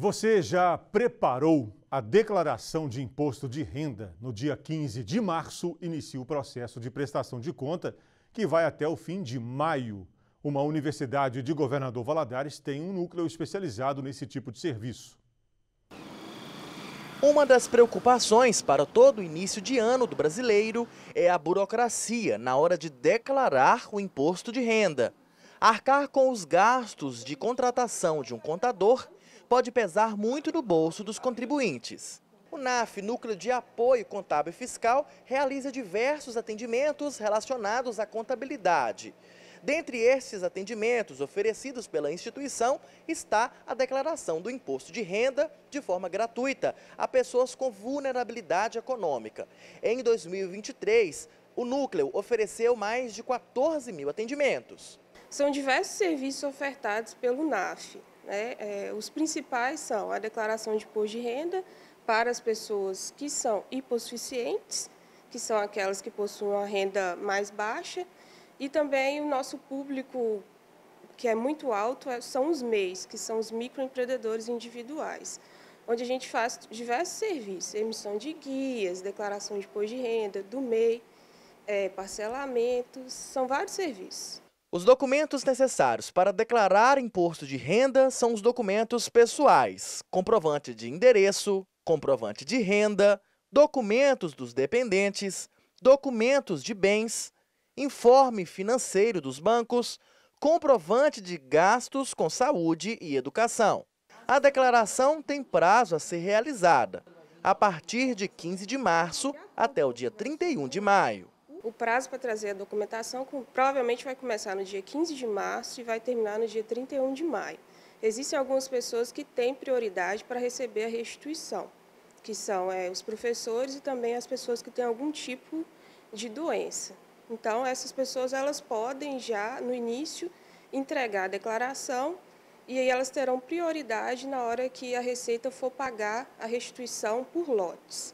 Você já preparou a declaração de imposto de renda? No dia 15 de março, inicia o processo de prestação de conta, que vai até o fim de maio. Uma universidade de Governador Valadares tem um núcleo especializado nesse tipo de serviço. Uma das preocupações para todo início de ano do brasileiro é a burocracia na hora de declarar o imposto de renda. Arcar com os gastos de contratação de um contador pode pesar muito no bolso dos contribuintes. O NAF, Núcleo de Apoio Contábil Fiscal, realiza diversos atendimentos relacionados à contabilidade. Dentre esses atendimentos oferecidos pela instituição está a declaração do imposto de renda de forma gratuita a pessoas com vulnerabilidade econômica. Em 2023, o núcleo ofereceu mais de 14 mil atendimentos. São diversos serviços ofertados pelo NAF. Né? É, os principais são a declaração de imposto de renda para as pessoas que são hipossuficientes, que são aquelas que possuem uma renda mais baixa, e também o nosso público, que é muito alto, é, são os MEIs, que são os microempreendedores individuais, onde a gente faz diversos serviços, emissão de guias, declaração de imposto de renda, do MEI, é, parcelamentos, são vários serviços. Os documentos necessários para declarar imposto de renda são os documentos pessoais, comprovante de endereço, comprovante de renda, documentos dos dependentes, documentos de bens, informe financeiro dos bancos, comprovante de gastos com saúde e educação. A declaração tem prazo a ser realizada, a partir de 15 de março até o dia 31 de maio. O prazo para trazer a documentação provavelmente vai começar no dia 15 de março e vai terminar no dia 31 de maio. Existem algumas pessoas que têm prioridade para receber a restituição, que são é, os professores e também as pessoas que têm algum tipo de doença. Então, essas pessoas elas podem já, no início, entregar a declaração e aí elas terão prioridade na hora que a Receita for pagar a restituição por lotes.